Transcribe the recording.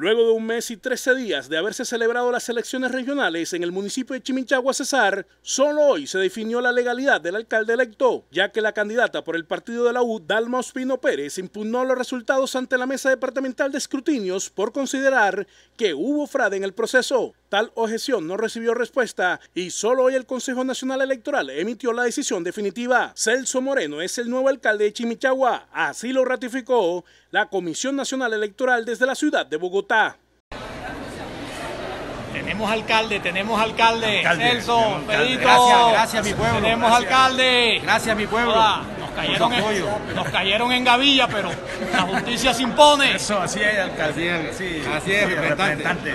Luego de un mes y trece días de haberse celebrado las elecciones regionales en el municipio de Chimichagua, Cesar, solo hoy se definió la legalidad del alcalde electo, ya que la candidata por el partido de la U, Dalma Ospino Pérez, impugnó los resultados ante la mesa departamental de escrutinios por considerar que hubo fraude en el proceso. Tal objeción no recibió respuesta y solo hoy el Consejo Nacional Electoral emitió la decisión definitiva. Celso Moreno es el nuevo alcalde de Chimichagua. Así lo ratificó la Comisión Nacional Electoral desde la ciudad de Bogotá. Tenemos alcalde, tenemos alcalde. Celso, Gracias, gracias mi pueblo. Tenemos alcalde. Gracias mi pueblo. Nos cayeron, en, gavilla, pero la justicia se impone. Eso, así es, alcalde. Así es, representante.